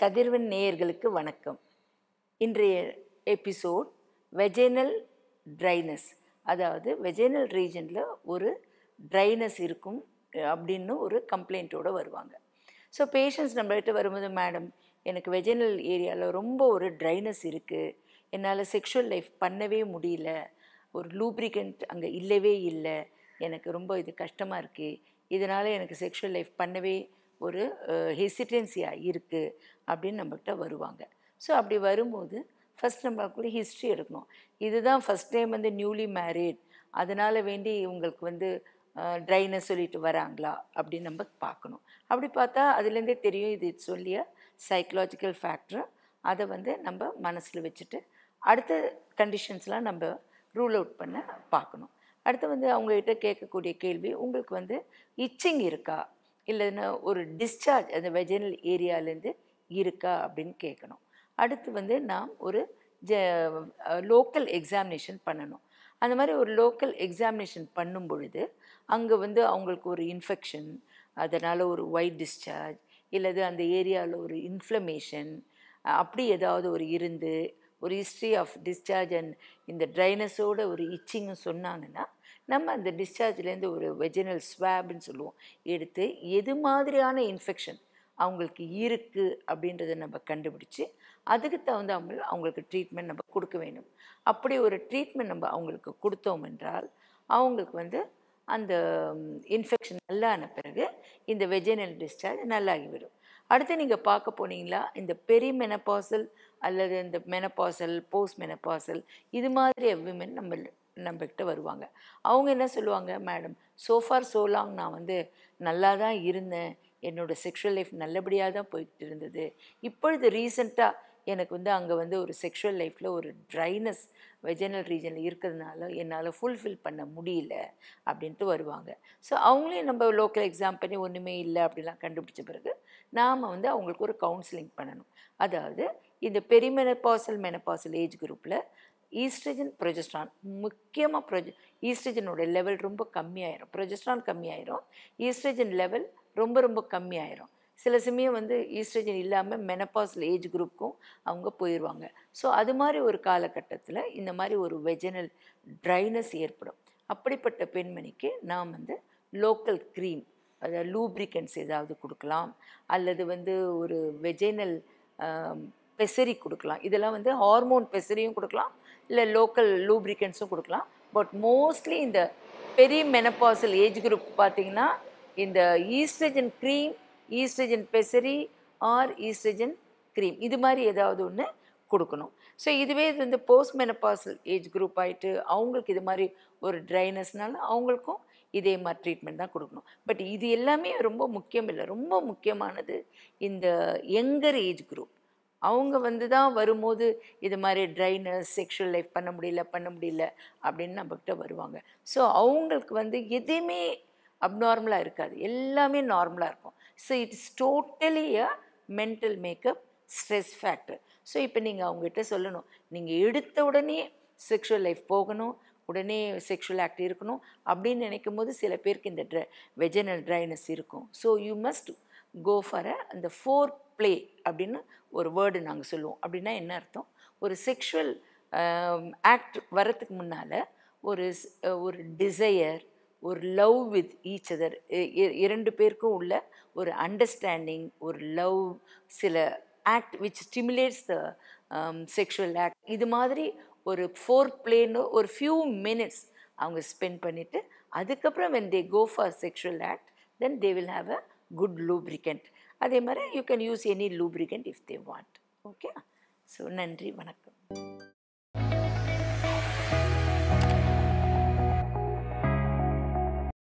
கதிர்வன் நேயர்களுக்கு வணக்கம் இன்றைய எபிசோட் வெஜைனல் ட்ரைனஸ் அதாவது வெஜைனல் ரீஜனில் ஒரு ட்ரைனஸ் இருக்கும் அப்படின்னு ஒரு கம்ப்ளைண்ட்டோடு வருவாங்க ஸோ பேஷண்ட்ஸ் நம்மள்கிட்ட வரும்போது மேடம் எனக்கு வெஜைனல் ஏரியாவில் ரொம்ப ஒரு ட்ரைனஸ் இருக்குது என்னால் செக்ஷுவல் லைஃப் பண்ணவே முடியல ஒரு லூப்ரிகண்ட் அங்கே இல்லவே இல்லை எனக்கு ரொம்ப இது கஷ்டமாக இருக்குது இதனால் எனக்கு செக்ஷுவல் லைஃப் பண்ணவே ஒரு ஹெசிடென்சியாக இருக்குது அப்படின்னு நம்மகிட்ட வருவாங்க ஸோ அப்படி வரும்போது ஃபஸ்ட் நம்மளுக்குள்ள ஹிஸ்ட்ரி எடுக்கணும் இதுதான் ஃபஸ்ட் டைம் வந்து நியூலி மேரிட் அதனால் வேண்டி இவங்களுக்கு வந்து ட்ரைனஸ் சொல்லிட்டு வராங்களா அப்படின்னு நம்ம பார்க்கணும் அப்படி பார்த்தா அதுலேருந்தே தெரியும் இது சொல்லிய சைக்கலாஜிக்கல் ஃபேக்டரை அதை வந்து நம்ம மனசில் வச்சுட்டு அடுத்த கண்டிஷன்ஸ்லாம் நம்ம ரூல் அவுட் பண்ண பார்க்கணும் அடுத்து வந்து அவங்ககிட்ட கேட்கக்கூடிய கேள்வி உங்களுக்கு வந்து இச்சிங் இருக்கா இல்லைன்னா ஒரு டிஸ்சார்ஜ் அந்த வெஜினல் ஏரியாலேருந்து இருக்கா அப்படின்னு கேட்கணும் அடுத்து வந்து நாம் ஒரு ஜ லோக்கல் எக்ஸாமினேஷன் பண்ணணும் அந்த மாதிரி ஒரு லோக்கல் எக்ஸாமினேஷன் பண்ணும் பொழுது அங்கே வந்து அவங்களுக்கு ஒரு இன்ஃபெக்ஷன் அதனால் ஒரு ஒயிட் டிஸ்சார்ஜ் இல்லது அந்த ஏரியாவில் ஒரு இன்ஃப்ளமேஷன் அப்படி ஏதாவது ஒரு இருந்து ஒரு ஹிஸ்ட்ரி ஆஃப் டிஸ்சார்ஜ் அண்ட் இந்த ட்ரைனஸோட ஒரு இச்சிங்னு சொன்னாங்கன்னா நம்ம அந்த டிஸ்சார்ஜ்லேருந்து ஒரு வெஜினல் ஸ்வாப்னு சொல்லுவோம் எடுத்து எது மாதிரியான இன்ஃபெக்ஷன் அவங்களுக்கு இருக்குது அப்படின்றத நம்ம கண்டுபிடிச்சி அதுக்கு தகுந்த அவங்களுக்கு ட்ரீட்மெண்ட் நம்ம கொடுக்க வேண்டும் அப்படி ஒரு ட்ரீட்மெண்ட் நம்ம அவங்களுக்கு கொடுத்தோம் என்றால் அவங்களுக்கு வந்து அந்த இன்ஃபெக்ஷன் நல்லா ஆன பிறகு இந்த வெஜினல் டிஸ்சார்ஜ் நல்லாகிவிடும் அடுத்து நீங்கள் பார்க்க போனீங்களா இந்த பெரி மெனப்பாசல் அல்லது இந்த மெனப்பாசல் போஸ்ட் மெனப்பாசல் இது மாதிரி விமன் நம்ம நம்மக்கிட்ட வருவாங்க அவங்க என்ன சொல்லுவாங்க மேடம் சோஃபார் ஸோ லாங் நான் வந்து நல்லா தான் இருந்தேன் என்னோடய செக்ஷுவல் லைஃப் நல்லபடியாக தான் போய்கிட்டு இருந்தது இப்பொழுது ரீசெண்டாக எனக்கு வந்து அங்கே வந்து ஒரு செக்ஷுவல் லைஃப்பில் ஒரு ட்ரைனஸ் வெஜனல் ரீஜனில் இருக்கிறதுனால என்னால் ஃபுல்ஃபில் பண்ண முடியல அப்படின்ட்டு வருவாங்க ஸோ அவங்களையும் நம்ம லோக்கல் எக்ஸாம் பண்ணி ஒன்றுமே இல்லை அப்படிலாம் கண்டுபிடிச்ச பிறகு நாம் வந்து அவங்களுக்கு ஒரு கவுன்சிலிங் பண்ணணும் அதாவது இந்த மெனப்பாசல் மெனப்பாசல் ஏஜ் குரூப்பில் ஈஸ்ட்ரஜன் ப்ரொஜெஸ்ட்ரான் முக்கியமாக ப்ரொஜ ஈஸ்ட்ரஜனோட லெவல் ரொம்ப கம்மியாயிரும் ப்ரொஜெஸ்ட்ரான் கம்மியாயிரும் ஈஸ்ட்ரஜன் லெவல் ரொம்ப ரொம்ப கம்மியாயிரும் சில சமயம் வந்து ஈஸ்ட்ரஜன் இல்லாமல் மெனப்பாஸில் ஏஜ் குரூப்புக்கும் அவங்க போயிடுவாங்க ஸோ அது மாதிரி ஒரு காலகட்டத்தில் இந்த மாதிரி ஒரு வெஜனல் ட்ரைனஸ் ஏற்படும் அப்படிப்பட்ட பெண்மணிக்கு நாம் வந்து லோக்கல் க்ரீம் அதாவது லூப்ரிகன்ஸ் ஏதாவது கொடுக்கலாம் அல்லது வந்து ஒரு வெஜைனல் பெசரி கொடுக்கலாம் இதெல்லாம் வந்து ஹார்மோன் பெசரியும் கொடுக்கலாம் இல்லை லோக்கல் லூப்ரிகன்ஸும் கொடுக்கலாம் பட் மோஸ்ட்லி இந்த பெரிய மெனப்பாசல் ஏஜ் குரூப் பார்த்திங்கன்னா இந்த oestrogen cream oestrogen pessary or oestrogen cream இது மாதிரி ஏதாவது ஒன்று கொடுக்கணும் ஸோ இதுவே இது வந்து போஸ்ட் மெனப்பாசல் ஏஜ் குரூப் ஆகிட்டு அவங்களுக்கு இது மாதிரி ஒரு ட்ரைனஸ்னால அவங்களுக்கும் இதே மாதிரி ட்ரீட்மெண்ட் தான் கொடுக்கணும் பட் இது எல்லாமே ரொம்ப முக்கியம் இல்லை ரொம்ப முக்கியமானது இந்த யங்கர் ஏஜ் குரூப் அவங்க வந்து தான் வரும்போது இது மாதிரி ட்ரைனஸ் செக்ஷுவல் லைஃப் பண்ண முடியல பண்ண முடியல அப்படின்னு நம்மக்கிட்ட வருவாங்க ஸோ அவங்களுக்கு வந்து எதுவுமே அப்நார்மலாக இருக்காது எல்லாமே நார்மலாக இருக்கும் so it's totally uh mental makeup stress factor so இப்போ நீங்கள் அவங்ககிட்ட சொல்லணும் நீங்கள் எடுத்த உடனே செக்ஷுவல் லைஃப் போகணும் உடனே செக்ஷுவல் ஆக்ட் இருக்கணும் அப்படின்னு நினைக்கும் போது சில பேருக்கு இந்த ட்ர வெஜனல் ட்ரைனஸ் இருக்கும் so you must go for uh அந்த ஃபோர் ப்ளே அப்படின்னு ஒரு வேர்டு நாங்கள் சொல்லுவோம் அப்படின்னா என்ன அர்த்தம் ஒரு செக்ஷுவல் ஆக்ட் um, வரத்துக்கு முன்னால் ஒரு ஒரு டிசையர் ஒரு லவ் வித் ஈச் அதர் இரண்டு பேருக்கும் உள்ள ஒரு அண்டர்ஸ்டாண்டிங் ஒரு லவ் சில act which stimulates the sexual act இது மாதிரி ஒரு ஃபோர் பிளேன்னு ஒரு ஃபியூ மினிட்ஸ் அவங்க ஸ்பெண்ட் பண்ணிவிட்டு அதுக்கப்புறம் when they go for sexual act then they will have a good lubricant அதே மாதிரி you can use any lubricant if they want okay so நன்றி வணக்கம்